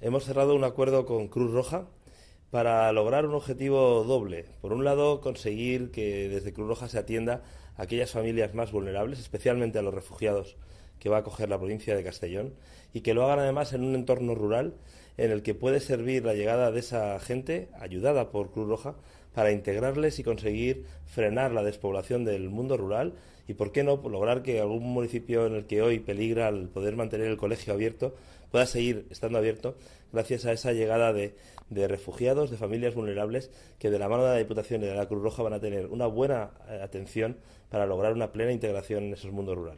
hemos cerrado un acuerdo con Cruz Roja para lograr un objetivo doble. Por un lado, conseguir que desde Cruz Roja se atienda a aquellas familias más vulnerables, especialmente a los refugiados que va a coger la provincia de Castellón y que lo hagan además en un entorno rural en el que puede servir la llegada de esa gente, ayudada por Cruz Roja, para integrarles y conseguir frenar la despoblación del mundo rural y, por qué no, lograr que algún municipio en el que hoy peligra el poder mantener el colegio abierto pueda seguir estando abierto gracias a esa llegada de, de refugiados, de familias vulnerables que de la mano de la Diputación y de la Cruz Roja van a tener una buena eh, atención para lograr una plena integración en esos mundos rurales.